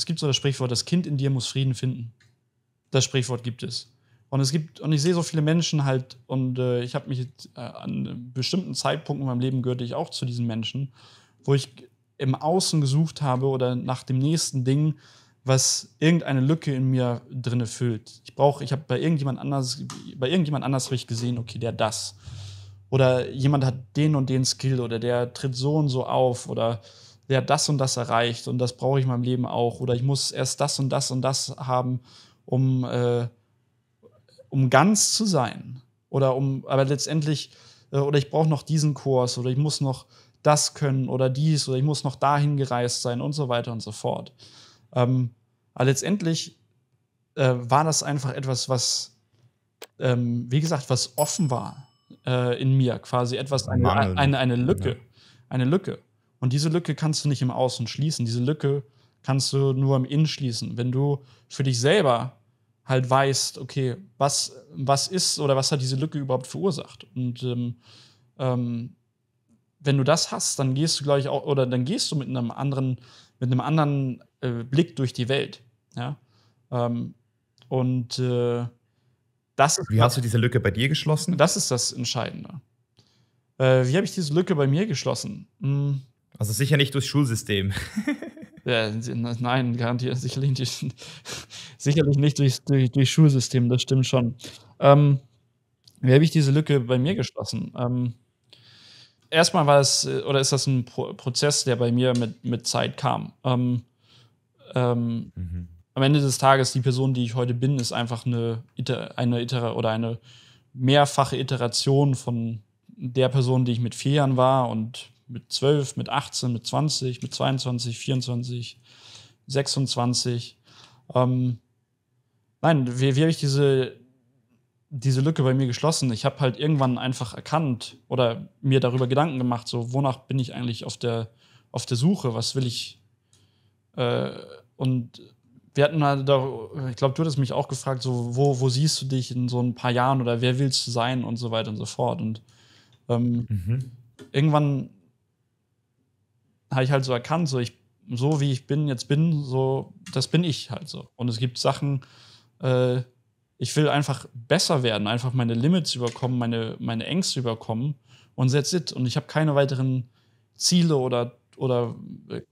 es gibt so das Sprichwort, das Kind in dir muss Frieden finden. Das Sprichwort gibt es. Und es gibt, und ich sehe so viele Menschen halt, und äh, ich habe mich äh, an bestimmten Zeitpunkten in meinem Leben gehörte ich auch zu diesen Menschen, wo ich im Außen gesucht habe oder nach dem nächsten Ding, was irgendeine Lücke in mir drin füllt. Ich brauche, ich habe bei irgendjemand anders, bei irgendjemand anders habe ich gesehen, okay, der das. Oder jemand hat den und den Skill oder der tritt so und so auf oder der hat das und das erreicht und das brauche ich in meinem Leben auch. Oder ich muss erst das und das und das haben, um, äh, um ganz zu sein. Oder um, aber letztendlich, äh, oder ich brauche noch diesen Kurs oder ich muss noch das können oder dies oder ich muss noch dahin gereist sein und so weiter und so fort. Ähm, aber letztendlich äh, war das einfach etwas, was, ähm, wie gesagt, was offen war äh, in mir, quasi etwas, eine, eine, eine, Lücke. Eine Lücke. Und diese Lücke kannst du nicht im Außen schließen. Diese Lücke kannst du nur im Innen schließen. Wenn du für dich selber halt weißt, okay, was, was ist oder was hat diese Lücke überhaupt verursacht? Und ähm, ähm, wenn du das hast, dann gehst du, glaube ich, auch, oder dann gehst du mit einem anderen, mit einem anderen äh, Blick durch die Welt. Ja? Ähm, und äh, das Wie ist, hast du diese Lücke bei dir geschlossen? Das ist das Entscheidende. Äh, wie habe ich diese Lücke bei mir geschlossen? Hm. Also sicher nicht durchs Schulsystem. ja, ne, nein, garantiert sicherlich nicht, sicherlich nicht durchs, durch, durch Schulsystem, das stimmt schon. Ähm, wie habe ich diese Lücke bei mir geschlossen? Ähm, erstmal war es, äh, oder ist das ein Pro Prozess, der bei mir mit, mit Zeit kam. Ähm, ähm, mhm. Am Ende des Tages, die Person, die ich heute bin, ist einfach eine, eine Itera oder eine mehrfache Iteration von der Person, die ich mit vier Jahren war und mit 12, mit 18, mit 20, mit 22, 24, 26. Ähm, nein, wie, wie habe ich diese, diese Lücke bei mir geschlossen? Ich habe halt irgendwann einfach erkannt oder mir darüber Gedanken gemacht, so wonach bin ich eigentlich auf der, auf der Suche, was will ich. Äh, und wir hatten halt da, ich glaube, du hattest mich auch gefragt, so, wo, wo siehst du dich in so ein paar Jahren oder wer willst du sein und so weiter und so fort. Und ähm, mhm. irgendwann habe ich halt so erkannt, so ich, so wie ich bin, jetzt bin, so, das bin ich halt so. Und es gibt Sachen, äh, ich will einfach besser werden, einfach meine Limits überkommen, meine, meine Ängste überkommen und that's it. Und ich habe keine weiteren Ziele oder, oder,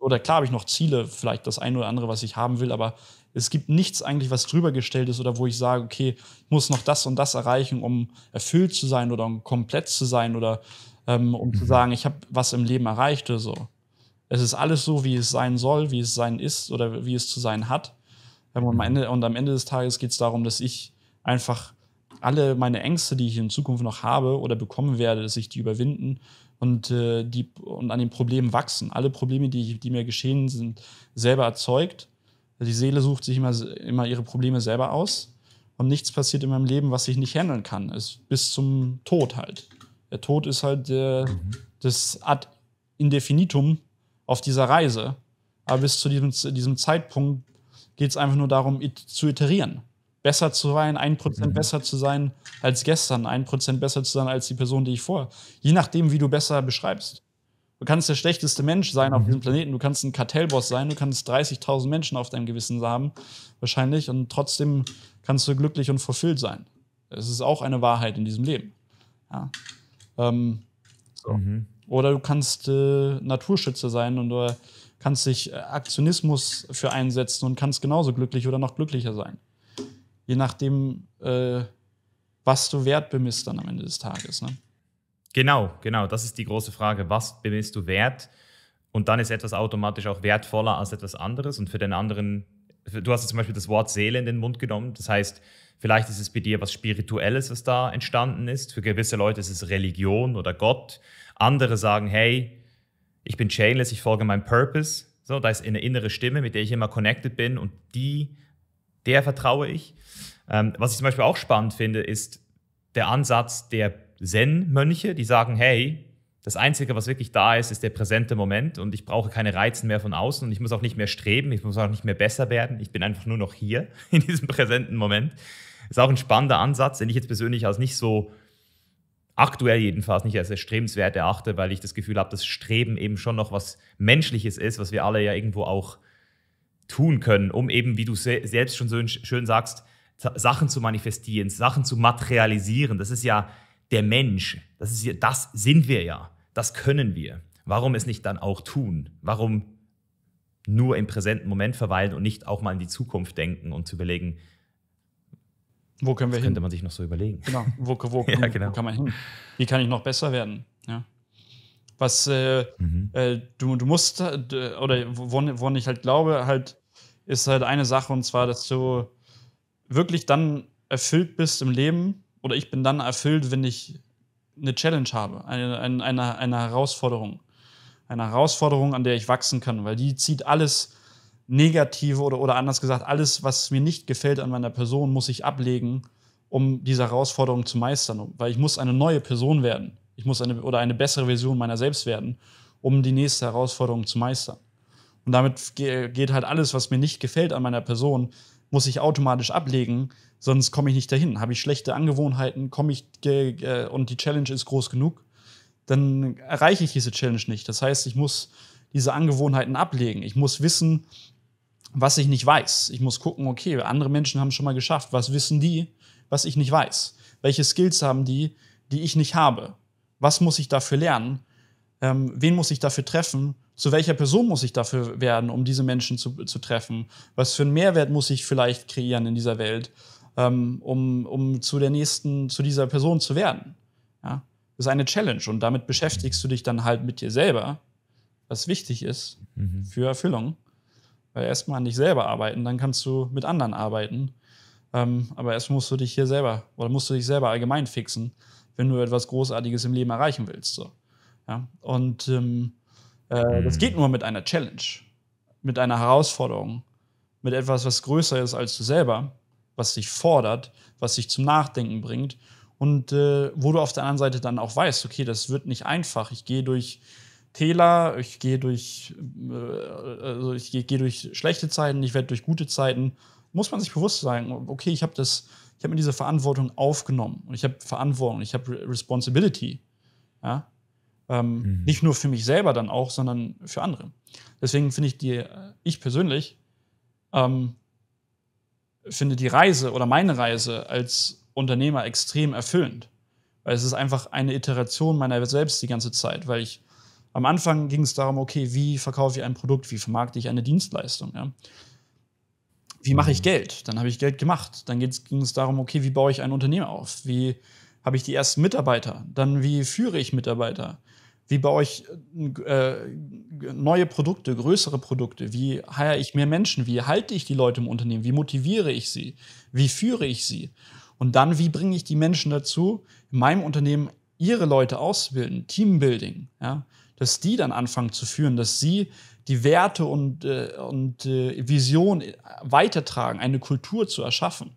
oder klar habe ich noch Ziele, vielleicht das eine oder andere, was ich haben will, aber es gibt nichts eigentlich, was drüber gestellt ist oder wo ich sage, okay, ich muss noch das und das erreichen, um erfüllt zu sein oder um komplett zu sein oder ähm, um mhm. zu sagen, ich habe was im Leben erreicht oder so. Es ist alles so, wie es sein soll, wie es sein ist oder wie es zu sein hat. Mhm. Und am Ende, des Tages geht es darum, dass ich einfach alle meine Ängste, die ich in Zukunft noch habe oder bekommen werde, dass ich die überwinden und, äh, die, und an den Problemen wachsen. Alle Probleme, die, die mir geschehen, sind selber erzeugt. Die Seele sucht sich immer, immer ihre Probleme selber aus. Und nichts passiert in meinem Leben, was ich nicht handeln kann. Es, bis zum Tod halt. Der Tod ist halt äh, das Ad Indefinitum auf dieser Reise. Aber bis zu diesem, diesem Zeitpunkt geht es einfach nur darum, it zu iterieren. Besser zu sein, ein Prozent mhm. besser zu sein als gestern, ein Prozent besser zu sein als die Person, die ich vor. Je nachdem, wie du besser beschreibst. Du kannst der schlechteste Mensch sein mhm. auf diesem Planeten, du kannst ein Kartellboss sein, du kannst 30.000 Menschen auf deinem Gewissen haben, wahrscheinlich, und trotzdem kannst du glücklich und verfüllt sein. Es ist auch eine Wahrheit in diesem Leben. Ja. Ähm, so. mhm. Oder du kannst äh, Naturschützer sein und du kannst dich äh, Aktionismus für einsetzen und kannst genauso glücklich oder noch glücklicher sein. Je nachdem, äh, was du wert bemisst dann am Ende des Tages. Ne? Genau, genau. Das ist die große Frage. Was bemisst du wert? Und dann ist etwas automatisch auch wertvoller als etwas anderes. Und für den anderen du hast zum Beispiel das Wort Seele in den Mund genommen. Das heißt, vielleicht ist es bei dir was Spirituelles, was da entstanden ist. Für gewisse Leute ist es Religion oder Gott. Andere sagen, hey, ich bin chainless, ich folge meinem Purpose. So, da ist eine innere Stimme, mit der ich immer connected bin und die, der vertraue ich. Ähm, was ich zum Beispiel auch spannend finde, ist der Ansatz der Zen-Mönche, die sagen, hey, das Einzige, was wirklich da ist, ist der präsente Moment und ich brauche keine Reizen mehr von außen und ich muss auch nicht mehr streben, ich muss auch nicht mehr besser werden. Ich bin einfach nur noch hier in diesem präsenten Moment. Ist auch ein spannender Ansatz, den ich jetzt persönlich als nicht so aktuell jedenfalls nicht als erstrebenswert erachte, weil ich das Gefühl habe, dass Streben eben schon noch was Menschliches ist, was wir alle ja irgendwo auch tun können, um eben, wie du selbst schon so schön sagst, Sachen zu manifestieren, Sachen zu materialisieren. Das ist ja der Mensch, das, ist, das sind wir ja, das können wir. Warum es nicht dann auch tun? Warum nur im präsenten Moment verweilen und nicht auch mal in die Zukunft denken und zu überlegen, wo können wir das hin? Könnte man sich noch so überlegen. Genau, wo, wo, ja, genau. wo kann man hin? Wie kann ich noch besser werden? Ja. Was äh, mhm. äh, du, du musst, äh, oder woran, woran ich halt glaube, halt, ist halt eine Sache, und zwar, dass du wirklich dann erfüllt bist im Leben, oder ich bin dann erfüllt, wenn ich eine Challenge habe, eine, eine, eine Herausforderung. Eine Herausforderung, an der ich wachsen kann, weil die zieht alles Negative oder, oder anders gesagt, alles, was mir nicht gefällt an meiner Person, muss ich ablegen, um diese Herausforderung zu meistern. Weil ich muss eine neue Person werden. Ich muss eine oder eine bessere Version meiner selbst werden, um die nächste Herausforderung zu meistern. Und damit geht halt alles, was mir nicht gefällt an meiner Person, muss ich automatisch ablegen, sonst komme ich nicht dahin. Habe ich schlechte Angewohnheiten, komme ich äh, und die Challenge ist groß genug, dann erreiche ich diese Challenge nicht. Das heißt, ich muss diese Angewohnheiten ablegen. Ich muss wissen, was ich nicht weiß. Ich muss gucken, okay, andere Menschen haben schon mal geschafft. Was wissen die, was ich nicht weiß? Welche Skills haben die, die ich nicht habe? Was muss ich dafür lernen? ähm, wen muss ich dafür treffen, zu welcher Person muss ich dafür werden, um diese Menschen zu, zu treffen, was für einen Mehrwert muss ich vielleicht kreieren in dieser Welt, ähm, um, um zu der nächsten, zu dieser Person zu werden. Ja? Das ist eine Challenge und damit beschäftigst du dich dann halt mit dir selber, was wichtig ist mhm. für Erfüllung. Weil erstmal an dich selber arbeiten, dann kannst du mit anderen arbeiten. Ähm, aber erst musst du dich hier selber oder musst du dich selber allgemein fixen, wenn du etwas Großartiges im Leben erreichen willst. So. Ja? Und ähm, äh, mhm. das geht nur mit einer Challenge, mit einer Herausforderung, mit etwas, was größer ist als du selber, was dich fordert, was dich zum Nachdenken bringt und äh, wo du auf der anderen Seite dann auch weißt, okay, das wird nicht einfach. Ich gehe durch Täler, ich gehe durch, äh, also ich gehe, gehe durch schlechte Zeiten, ich werde durch gute Zeiten. Muss man sich bewusst sein, okay, ich habe das, ich habe mir diese Verantwortung aufgenommen und ich habe Verantwortung, ich habe Responsibility. Ja? Ähm, mhm. Nicht nur für mich selber dann auch, sondern für andere. Deswegen finde ich die, äh, ich persönlich, ähm, finde die Reise oder meine Reise als Unternehmer extrem erfüllend. Weil es ist einfach eine Iteration meiner selbst die ganze Zeit, weil ich am Anfang ging es darum, okay, wie verkaufe ich ein Produkt, wie vermarkte ich eine Dienstleistung, ja? Wie mache ich mhm. Geld? Dann habe ich Geld gemacht. Dann ging es darum, okay, wie baue ich ein Unternehmen auf? Wie habe ich die ersten Mitarbeiter? Dann wie führe ich Mitarbeiter? wie bei euch äh, äh, neue Produkte, größere Produkte? Wie heiere ich mehr Menschen? Wie halte ich die Leute im Unternehmen? Wie motiviere ich sie? Wie führe ich sie? Und dann, wie bringe ich die Menschen dazu, in meinem Unternehmen ihre Leute auszubilden, Teambuilding, ja? dass die dann anfangen zu führen, dass sie die Werte und, äh, und äh, Vision äh, weitertragen, eine Kultur zu erschaffen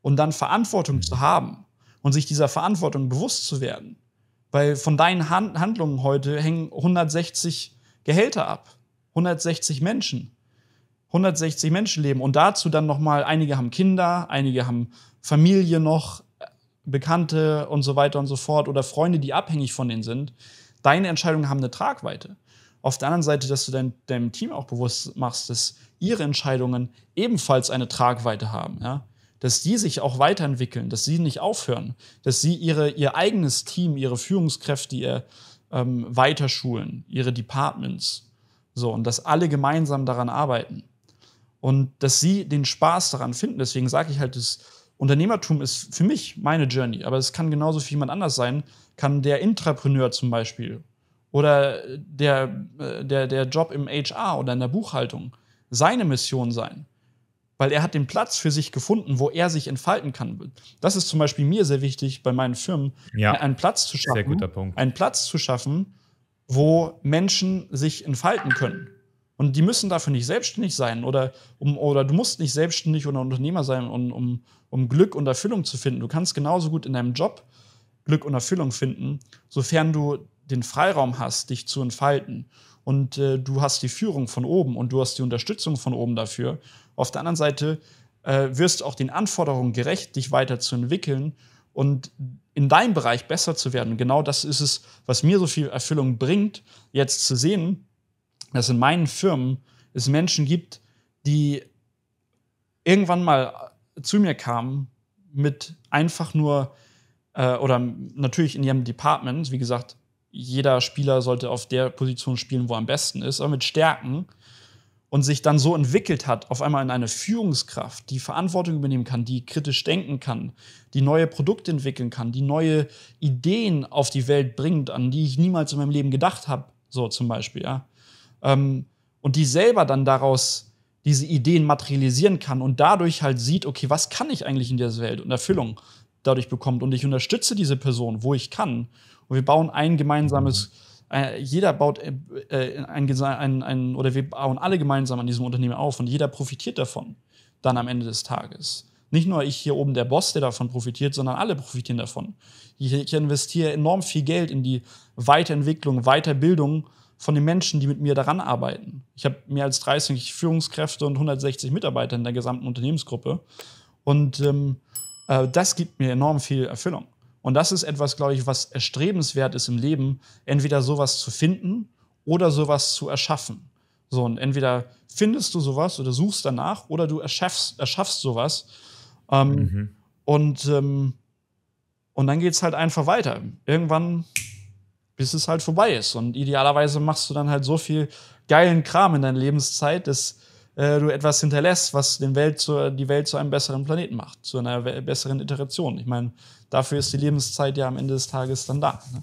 und dann Verantwortung zu haben und sich dieser Verantwortung bewusst zu werden weil von deinen Han Handlungen heute hängen 160 Gehälter ab. 160 Menschen. 160 Menschenleben. Und dazu dann nochmal, einige haben Kinder, einige haben Familie noch, äh, Bekannte und so weiter und so fort oder Freunde, die abhängig von denen sind. Deine Entscheidungen haben eine Tragweite. Auf der anderen Seite, dass du dein, deinem Team auch bewusst machst, dass ihre Entscheidungen ebenfalls eine Tragweite haben. Ja? dass die sich auch weiterentwickeln, dass sie nicht aufhören, dass sie ihre, ihr eigenes Team, ihre Führungskräfte, ihr äh, ähm, weiterschulen, ihre Departments. So, und dass alle gemeinsam daran arbeiten. Und dass sie den Spaß daran finden. Deswegen sage ich halt, das Unternehmertum ist für mich meine Journey, aber es kann genauso für jemand anders sein. Kann der Intrapreneur zum Beispiel oder der, äh, der, der Job im HR oder in der Buchhaltung seine Mission sein weil er hat den Platz für sich gefunden, wo er sich entfalten kann. Das ist zum Beispiel mir sehr wichtig bei meinen Firmen, ja, einen Platz zu schaffen, sehr guter Punkt. einen Platz zu schaffen, wo Menschen sich entfalten können. Und die müssen dafür nicht selbstständig sein oder, um, oder du musst nicht selbstständig oder Unternehmer sein, um, um, um Glück und Erfüllung zu finden. Du kannst genauso gut in deinem Job Glück und Erfüllung finden, sofern du den Freiraum hast, dich zu entfalten. Und äh, du hast die Führung von oben und du hast die Unterstützung von oben dafür. Auf der anderen Seite äh, wirst du auch den Anforderungen gerecht, dich weiterzuentwickeln und in deinem Bereich besser zu werden. Genau das ist es, was mir so viel Erfüllung bringt, jetzt zu sehen, dass in meinen Firmen es Menschen gibt, die irgendwann mal zu mir kamen mit einfach nur äh, oder natürlich in ihrem Department, wie gesagt, jeder Spieler sollte auf der Position spielen, wo er am besten ist, aber mit Stärken, und sich dann so entwickelt hat, auf einmal in eine Führungskraft, die Verantwortung übernehmen kann, die kritisch denken kann, die neue Produkte entwickeln kann, die neue Ideen auf die Welt bringt, an die ich niemals in meinem Leben gedacht habe, so zum Beispiel, ja. Ähm, und die selber dann daraus diese Ideen materialisieren kann und dadurch halt sieht, okay, was kann ich eigentlich in dieser Welt und Erfüllung dadurch bekommt. Und ich unterstütze diese Person, wo ich kann. Und wir bauen ein gemeinsames. Mhm äh, jeder baut äh, äh ein, ein, ein, oder wir bauen alle gemeinsam an diesem Unternehmen auf und jeder profitiert davon dann am Ende des Tages. Nicht nur ich hier oben, der Boss, der davon profitiert, sondern alle profitieren davon. Ich, ich investiere enorm viel Geld in die Weiterentwicklung, Weiterbildung von den Menschen, die mit mir daran arbeiten. Ich habe mehr als 30 Führungskräfte und 160 Mitarbeiter in der gesamten Unternehmensgruppe. Und ähm, äh, das gibt mir enorm viel Erfüllung. Und das ist etwas, glaube ich, was erstrebenswert ist im Leben, entweder sowas zu finden oder sowas zu erschaffen. So, und entweder findest du sowas oder suchst danach oder du erschaffst, erschaffst sowas. Ähm, mhm. und, ähm, und dann geht es halt einfach weiter. Irgendwann, bis es halt vorbei ist. Und idealerweise machst du dann halt so viel geilen Kram in deiner Lebenszeit, dass äh, du etwas hinterlässt, was den Welt zu, die Welt zu einem besseren Planeten macht, zu einer besseren Iteration. Ich meine, dafür ist die Lebenszeit ja am Ende des Tages dann da. Ne?